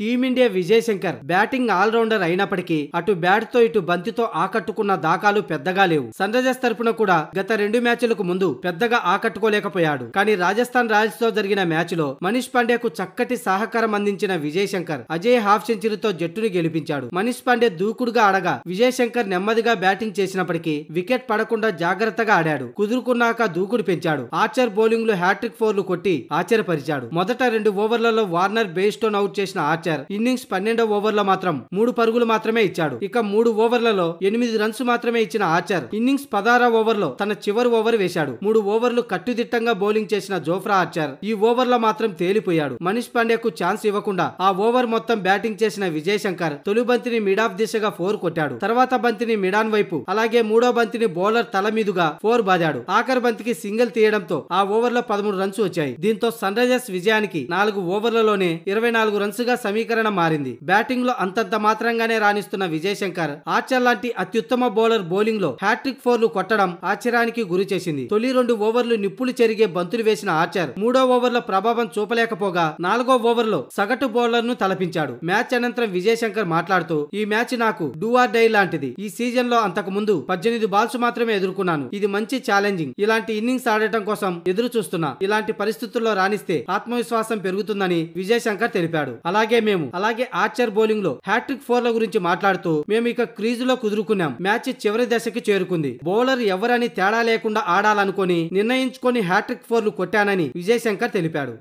team India Vijay Shankar batting allrounder అయినప్పటికీ అటు bat తో ఇటు బంతితో ఆకట్టుకున్న దాఖలు పెద్దగా లేవు సన్ రైజర్స్ తరఫున కూడా గత రెండు మ్యాచ్లకు ముందు పెద్దగా ఆకట్టుకోలేకపోయాడు కానీ రాజస్థాన్ రాయల్స్ తో జరిగిన మ్యాచ్ లో మనీష్ పాండేకు చక్కటి సహకారం అందించిన విజయ్ శంకర్ అజయ్ హాఫ్ సెంచరీతో జట్టును గెలిపించాడు మనీష్ పాండే దూకుడుగా ఆడగా విజయ్ శంకర్ నెమ్మదిగా బ్యాటింగ్ చేసినప్పటికీ వికెట్ పడకుండా జాగ్రత్తగా ఆడాడు కుదురుకున్నాక దూకుడు పెంచాడు ఆర్చర్ బౌలింగ్ లో హ్యాట్రిక్ ఫోర్లు కొట్టి ఆశ్చర్యపరిచాడు మొదట రెండు ఓవర్లలో వార్నర్ బేస్టోన్ అవుట్ చేసిన ఆర్చర్ మార్చారు ఇన్నింగ్స్ పన్నెండో లో మాత్రం మూడు పరుగులు మాత్రమే ఇచ్చాడు ఇక మూడు ఓవర్లలో ఎనిమిది రన్స్ మాత్రమే ఇచ్చిన ఆర్చర్ ఇన్నింగ్స్ ఓవర్ లో తన చివరి ఓవర్ వేశాడు మూడు ఓవర్లు కట్టుదిట్టంగా బౌలింగ్ చేసిన జోఫ్రా ఆర్చర్ ఈ ఓవర్ లో మాత్రం తేలిపోయాడు మనీష్ పాండేకు ఛాన్స్ ఇవ్వకుండా ఆ ఓవర్ మొత్తం బ్యాటింగ్ చేసిన విజయ్ శంకర్ తొలి బంతిని మిడాఫ్ దిశగా ఫోర్ కొట్టాడు తర్వాత బంతిని మిడాన్ వైపు అలాగే మూడో బంతిని బౌలర్ తల మీదుగా ఫోర్ బాదాడు ఆఖరి బంతికి సింగిల్ తీయడంతో ఆ ఓవర్ లో పదమూడు రన్స్ వచ్చాయి దీంతో సన్ రైజర్స్ విజయానికి నాలుగు ఓవర్లలోనే ఇరవై నాలుగు రన్స్ గా సమీకరణం మారింది బ్యాటింగ్ లో అంతంత మాత్రంగానే రాణిస్తున్న విజయశంకర్ ఆర్చర్ లాంటి అత్యుత్తమ బౌలర్ బౌలింగ్ లో హ్యాట్రిక్ ఫోర్లు కొట్టడం ఆశ్చర్యానికి గురి చేసింది తొలి రెండు ఓవర్లు నిప్పులు చెరిగే బంతులు వేసిన ఆర్చర్ మూడో ఓవర్ల ప్రభావం చూపలేకపోగా నాలుగో ఓవర్లో సగటు బౌలర్ ను తలపించాడు మ్యాచ్ అనంతరం విజయశంకర్ మాట్లాడుతూ ఈ మ్యాచ్ నాకు డూఆర్ డై లాంటిది ఈ సీజన్ లో అంతకు ముందు పద్దెనిమిది బాల్స్ మాత్రమే ఎదుర్కొన్నాను ఇది మంచి ఛాలెంజింగ్ ఇలాంటి ఇన్నింగ్స్ ఆడటం కోసం ఎదురు చూస్తున్నా ఇలాంటి పరిస్థితుల్లో రాణిస్తే ఆత్మవిశ్వాసం పెరుగుతుందని విజయశంకర్ తెలిపాడు అలాగే మేము అలాగే ఆర్చర్ బౌలింగ్ లో హ్యాట్రిక్ ఫోర్ల గురించి మాట్లాడుతూ మేము ఇక క్రీజ్ లో కుదురుకున్నాం మ్యాచ్ చివరి దశకి చేరుకుంది బౌలర్ ఎవరని తేడా లేకుండా ఆడాలనుకుని నిర్ణయించుకొని హ్యాట్రిక్ ఫోర్లు కొట్టానని విజయశంకర్ తెలిపాడు